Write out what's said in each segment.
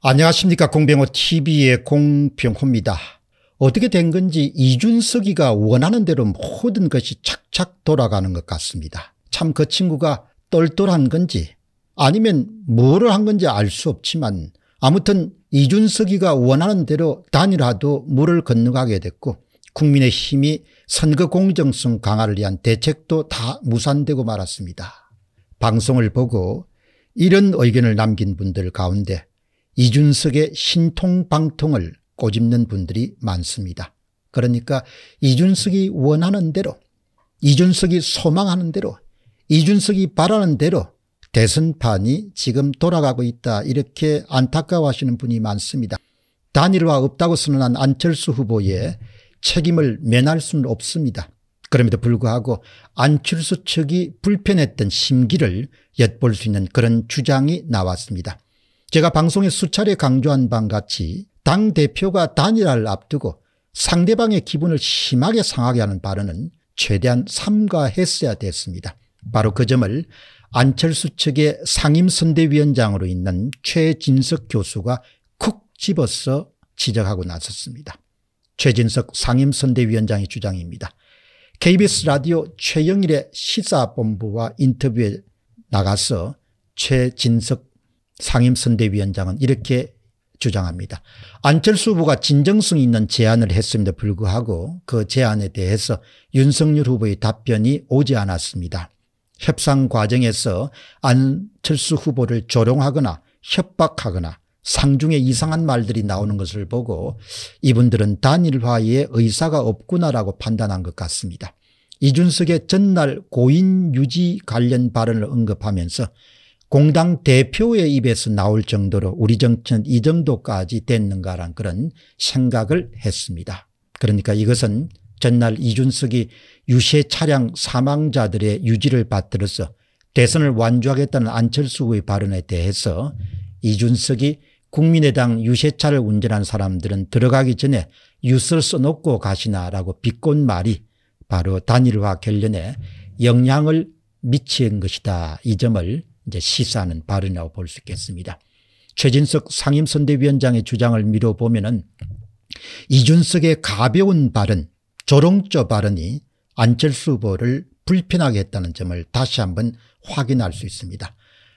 안녕하십니까 공병호 tv의 공병호입니다. 어떻게 된 건지 이준석이가 원하는 대로 모든 것이 착착 돌아가는 것 같습니다. 참 그 친구가 똘똘한 건지 아니면 뭐를 한 건지 알 수 없지만 아무튼 이준석이가 원하는 대로 단일화도 물을 건너가게 됐고 국민의힘이 선거 공정성 강화를 위한 대책도 다 무산되고 말았습니다. 방송을 보고 이런 의견을 남긴 분들 가운데 이준석의 신통방통을 꼬집는 분들이 많습니다. 그러니까 이준석이 원하는 대로 이준석이 소망하는 대로 이준석이 바라는 대로 대선판이 지금 돌아가고 있다 이렇게 안타까워하시는 분이 많습니다. 단일화 없다고 선언한 안철수 후보의 책임을 면할 수는 없습니다. 그럼에도 불구하고 안철수 측이 불편했던 심기를 엿볼 수 있는 그런 주장이 나왔습니다. 제가 방송에 수차례 강조한 바 같이 당대표가 단일화를 앞두고 상대방의 기분을 심하게 상하게 하는 발언은 최대한 삼가했어야 됐습니다. 바로 그 점을 안철수 측의 상임선대위원장으로 있는 최진석 교수가 쿡 집어서 지적하고 나섰습니다. 최진석 상임선대위원장의 주장입니다. KBS 라디오 최영일의 시사본부와 인터뷰에 나가서 최진석 상임선대위원장은 이렇게 주장합니다. 안철수 후보가 진정성 있는 제안을 했음에도 불구하고 그 제안에 대해서 윤석열 후보의 답변이 오지 않았습니다. 협상 과정에서 안철수 후보를 조롱하거나 협박하거나 상중에 이상한 말들이 나오는 것을 보고 이분들은 단일화에 의사가 없구나라고 판단한 것 같습니다. 이준석의 전날 고인 유지 관련 발언을 언급하면서 공당 대표의 입에서 나올 정도로 우리 정치는 이 정도까지 됐는가라는 그런 생각을 했습니다. 그러니까 이것은 전날 이준석이 유세 차량 사망자들의 유지를 받들어서 대선을 완주하겠다는 안철수 의 발언에 대해서 이준석이 국민의당 유세차를 운전한 사람들은 들어가기 전에 유서를 써놓고 가시나라고 비꼰 말이 바로 단일화 결련에 영향을 미친 것이다. 이 점을 이제 시사하는 발언이라고 볼 수 있겠습니다. 최진석 상임선대위원장의 주장을 미뤄보면은 이준석의 가벼운 발언, 조롱조 발언이 안철수 후보를 불편하게 했다는 점을 다시 한번 확인할 수 있습니다.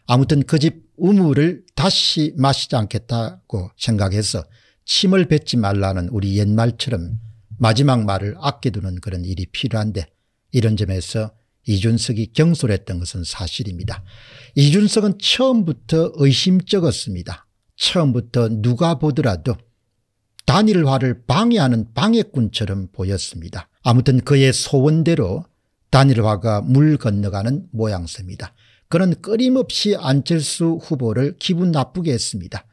아무튼 그 집 우물을 다시 마시지 않겠다고 생각해서 침을 뱉지 말라는 우리 옛말처럼 마지막 말을 아껴두는 그런 일이 필요한데 이런 점에서 이준석이 경솔했던 것은 사실입니다. 이준석은 처음부터 의심적었습니다. 처음부터 누가 보더라도 단일화를 방해하는 방해꾼처럼 보였습니다. 아무튼 그의 소원대로 단일화가 물 건너가는 모양새입니다. 그는 끊임없이 안철수 후보를 기분 나쁘게 했습니다.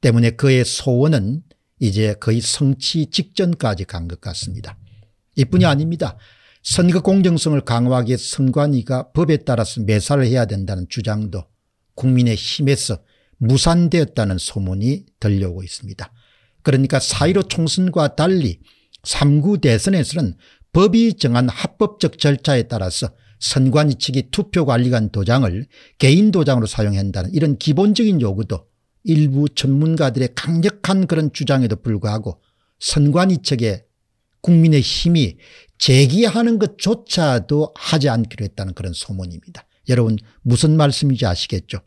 때문에 그의 소원은 이제 거의 성취 직전까지 간 것 같습니다. 이뿐이 아닙니다. 선거 공정성을 강화하기 위해 선관위가 법에 따라서 매사를 해야 된다는 주장도 국민의 힘에서 무산되었다는 소문이 들려오고 있습니다. 그러니까 사1 5 총선과 달리 3구 대선에서는 법이 정한 합법적 절차에 따라서 선관위 측이 투표관리관 도장을 개인 도장으로 사용한다는 이런 기본적인 요구도 일부 전문가들의 강력한 그런 주장에도 불구하고 선관위 측의 국민의 힘이 제기하는 것조차도 하지 않기로 했다는 그런 소문입니다. 여러분 무슨 말씀인지 아시겠죠?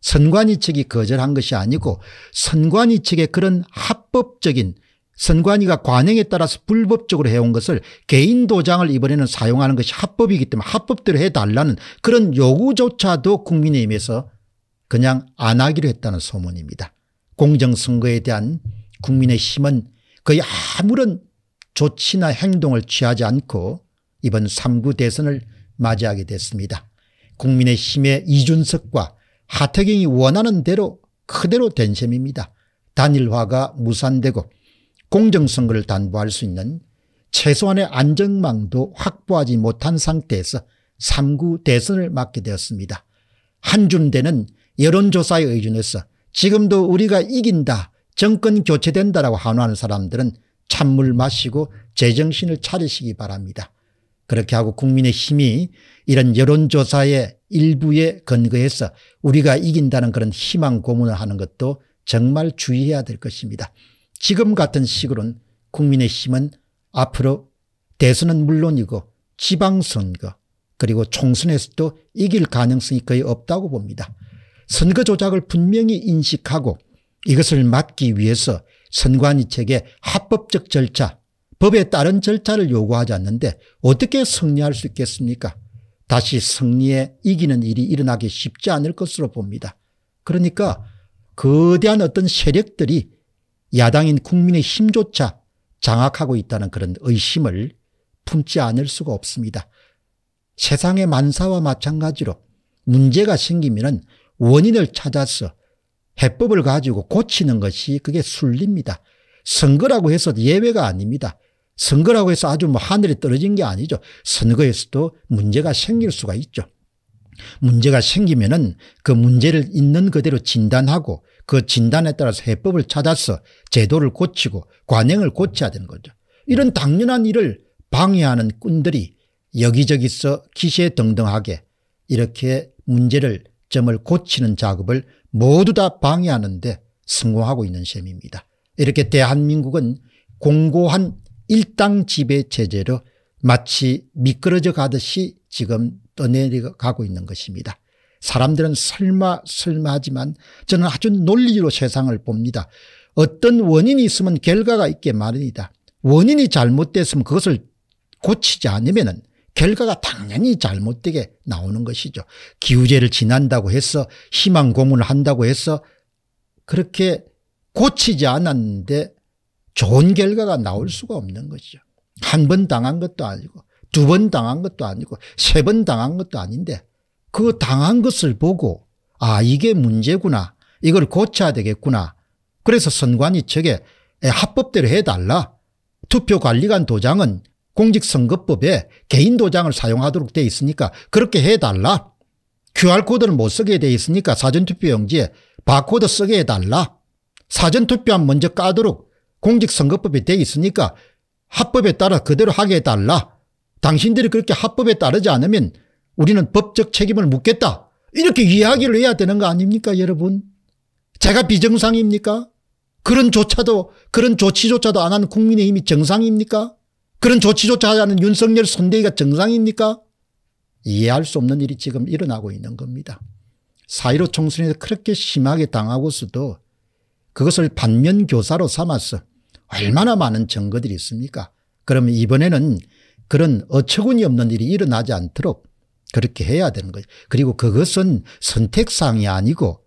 선관위 측이 거절한 것이 아니고 선관위 측의 그런 합법적인 선관위가 관행에 따라서 불법적으로 해온 것을 개인 도장을 이번에는 사용하는 것이 합법이기 때문에 합법대로 해달라는 그런 요구조차도 국민의힘에서 그냥 안 하기로 했다는 소문입니다. 공정선거에 대한 국민의 힘은 거의 아무런 조치나 행동을 취하지 않고 이번 3구 대선을 맞이하게 됐습니다. 국민의힘의 이준석과 하태경이 원하는 대로 그대로 된 셈입니다. 단일화가 무산되고 공정선거를 담보할 수 있는 최소한의 안정망도 확보하지 못한 상태에서 3구 대선을 맞게 되었습니다. 한준대는 여론조사에 의존해서 지금도 우리가 이긴다 정권 교체된다라고 한화하는 사람들은 찬물 마시고 제정신을 차리시기 바랍니다. 그렇게 하고 국민의 힘이 이런 여론조사의 일부에 근거해서 우리가 이긴다는 그런 희망 고문을 하는 것도 정말 주의해야 될 것입니다. 지금 같은 식으로는 국민의 힘은 앞으로 대선은 물론이고 지방선거 그리고 총선에서도 이길 가능성이 거의 없다고 봅니다. 선거 조작을 분명히 인식하고 이것을 막기 위해서 선관위책의 합법적 절차, 법에 따른 절차를 요구하지 않는데 어떻게 승리할 수 있겠습니까? 다시 승리에 이기는 일이 일어나기 쉽지 않을 것으로 봅니다. 그러니까 거대한 어떤 세력들이 야당인 국민의 힘조차 장악하고 있다는 그런 의심을 품지 않을 수가 없습니다. 세상의 만사와 마찬가지로 문제가 생기면 원인을 찾아서 해법을 가지고 고치는 것이 그게 순리입니다. 선거라고 해서 예외가 아닙니다. 선거라고 해서 아주 뭐 하늘에 떨어진 게 아니죠. 선거에서도 문제가 생길 수가 있죠. 문제가 생기면은 그 문제를 있는 그대로 진단하고 그 진단에 따라서 해법을 찾아서 제도를 고치고 관행을 고쳐야 되는 거죠. 이런 당연한 일을 방해하는 꾼들이 여기저기서 기세 등등하게 이렇게 문제를 점을 고치는 작업을 모두 다 방해하는데 성공하고 있는 셈입니다. 이렇게 대한민국은 공고한 일당 지배 체제로 마치 미끄러져 가듯이 지금 떠내려가고 있는 것입니다. 사람들은 설마 설마 하지만 저는 아주 논리로 세상을 봅니다. 어떤 원인이 있으면 결과가 있게 마련이다. 원인이 잘못됐으면 그것을 고치지 않으면 결과가 당연히 잘못되게 나오는 것이죠. 기우제를 지난다고 해서 희망 고문을 한다고 해서 그렇게 고치지 않았는데 좋은 결과가 나올 수가 없는 것이죠. 한 번 당한 것도 아니고 두 번 당한 것도 아니고 세 번 당한 것도 아닌데 그 당한 것을 보고 아 이게 문제구나 이걸 고쳐야 되겠구나 그래서 선관위 측에 예, 합법대로 해달라 투표관리관 도장은 공직선거법에 개인 도장을 사용하도록 돼 있으니까 그렇게 해달라. QR코드를 못 쓰게 돼 있으니까 사전투표용지에 바코드 쓰게 해달라. 사전투표함 먼저 까도록 공직선거법에 돼 있으니까 합법에 따라 그대로 하게 해달라. 당신들이 그렇게 합법에 따르지 않으면 우리는 법적 책임을 묻겠다. 이렇게 이야기를 해야 되는 거 아닙니까 여러분? 제가 비정상입니까? 그런 조차도 그런 조치조차도 안 한 국민의힘이 정상입니까? 그런 조치조차 하지 않은 윤석열 선대위가 정상입니까? 이해할 수 없는 일이 지금 일어나고 있는 겁니다. 4.15 총선에서 그렇게 심하게 당하고서도 그것을 반면교사로 삼아서 얼마나 많은 증거들이 있습니까? 그러면 이번에는 그런 어처구니 없는 일이 일어나지 않도록 그렇게 해야 되는 거죠. 그리고 그것은 선택사항이 아니고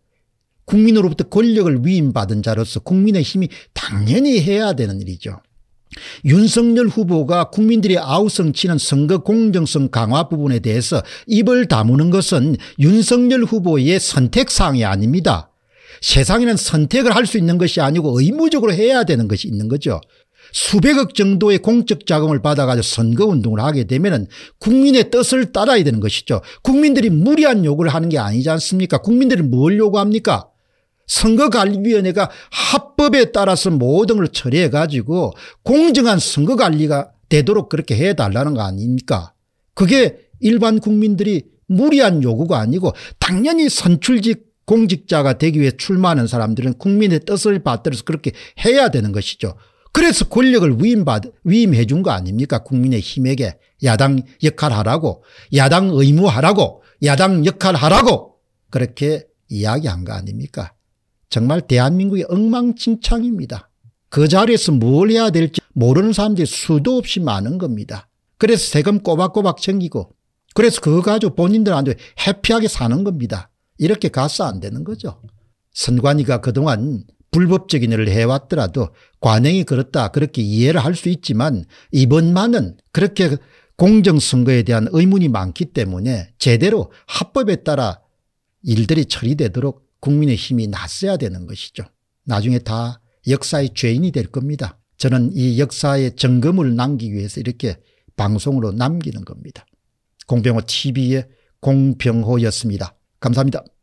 국민으로부터 권력을 위임받은 자로서 국민의 힘이 당연히 해야 되는 일이죠. 윤석열 후보가 국민들의 아우성치는 선거 공정성 강화 부분에 대해서 입을 다무는 것은 윤석열 후보의 선택사항이 아닙니다. 세상에는 선택을 할 수 있는 것이 아니고 의무적으로 해야 되는 것이 있는 거죠. 수백억 정도의 공적 자금을 받아가지고 선거운동을 하게 되면 국민의 뜻을 따라야 되는 것이죠. 국민들이 무리한 요구를 하는 게 아니지 않습니까 국민들이 뭘 요구합니까 선거관리위원회가 합법에 따라서 모든 걸 처리해 가지고 공정한 선거관리가 되도록 그렇게 해달라는 거 아닙니까 그게 일반 국민들이 무리한 요구가 아니고 당연히 선출직 공직자가 되기 위해 출마하는 사람들은 국민의 뜻을 받들어서 그렇게 해야 되는 것이죠. 그래서 권력을 위임받, 위임해 준 거 아닙니까? 국민의 힘에게 야당 역할하라고 야당 의무하라고 야당 역할하라고 그렇게 이야기한 거 아닙니까? 정말 대한민국의 엉망진창입니다. 그 자리에서 뭘 해야 될지 모르는 사람들이 수도 없이 많은 겁니다. 그래서 세금 꼬박꼬박 챙기고 그래서 그거 가지고 본인들한테 해피하게 사는 겁니다. 이렇게 가서 안 되는 거죠. 선관위가 그동안 불법적인 일을 해왔더라도 관행이 그렇다 그렇게 이해를 할 수 있지만 이번만은 그렇게 공정선거에 대한 의문이 많기 때문에 제대로 합법에 따라 일들이 처리되도록 국민의 힘이 났어야 되는 것이죠. 나중에 다 역사의 죄인이 될 겁니다. 저는 이 역사의 점검을 남기기 위해서 이렇게 방송으로 남기는 겁니다. 공병호 TV의 공병호였습니다. 감사합니다.